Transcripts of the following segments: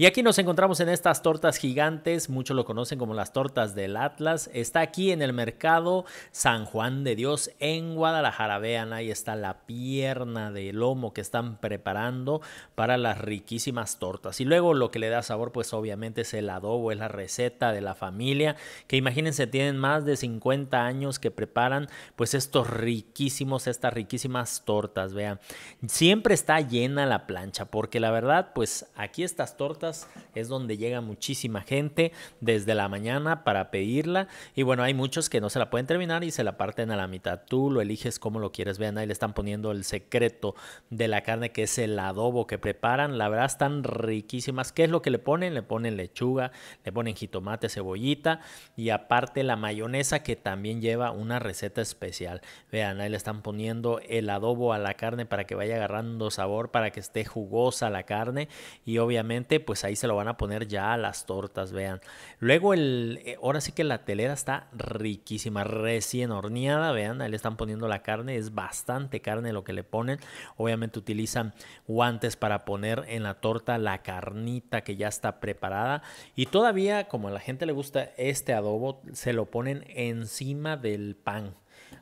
Y aquí nos encontramos en estas tortas gigantes, muchos lo conocen como las tortas del Atlas. Está aquí en el mercado San Juan de Dios en Guadalajara. Vean, ahí está la pierna de lomo que están preparando para las riquísimas tortas. Y luego lo que le da sabor, pues obviamente es el adobo, es la receta de la familia, que imagínense, tienen más de 50 años que preparan pues estos riquísimos, estas riquísimas tortas. Vean, siempre está llena la plancha, porque la verdad, pues aquí estas tortas es donde llega muchísima gente desde la mañana para pedirla. Y bueno, hay muchos que no se la pueden terminar y se la parten a la mitad. Tú lo eliges como lo quieres. Vean, ahí le están poniendo el secreto de la carne, que es el adobo que preparan. La verdad, están riquísimas. ¿Qué es lo que le ponen? Le ponen lechuga, le ponen jitomate, cebollita y aparte la mayonesa que también lleva una receta especial. Vean, ahí le están poniendo el adobo a la carne para que vaya agarrando sabor, para que esté jugosa la carne y obviamente pues pues ahí se lo van a poner ya a las tortas, vean. Luego el, eh, ahora sí que la telera está riquísima, recién horneada, vean, ahí le están poniendo la carne, es bastante carne lo que le ponen. Obviamente utilizan guantes para poner en la torta la carnita que ya está preparada. Y todavía, como a la gente le gusta este adobo, se lo ponen encima del pan.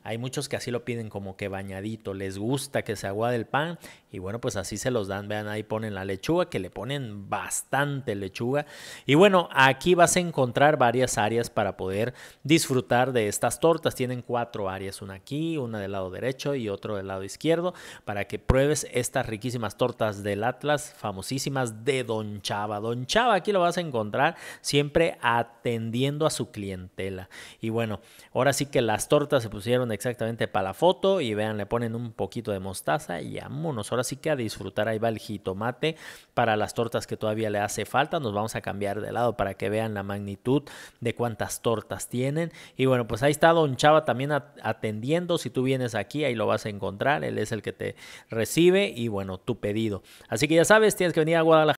Hay muchos que así lo piden como que bañadito, les gusta que se aguade el pan y bueno, pues así se los dan, vean ahí ponen la lechuga, que le ponen bastante lechuga. Y bueno, aquí vas a encontrar varias áreas para poder disfrutar de estas tortas. Tienen cuatro áreas, una aquí, una del lado derecho y otro del lado izquierdo, para que pruebes estas riquísimas tortas del Atlas, famosísimas de Don Chava. Don Chava aquí lo vas a encontrar siempre atendiendo a su clientela. Y bueno, ahora sí que las tortas se pusieron dieron exactamente para la foto y vean, le ponen un poquito de mostaza y amonos, Ahora sí que a disfrutar, ahí va el jitomate para las tortas que todavía le hace falta. Nos vamos a cambiar de lado para que vean la magnitud de cuántas tortas tienen. Y bueno, pues ahí está Don Chava también atendiendo. Si tú vienes aquí, ahí lo vas a encontrar. Él es el que te recibe y bueno, tu pedido. Así que ya sabes, tienes que venir a Guadalajara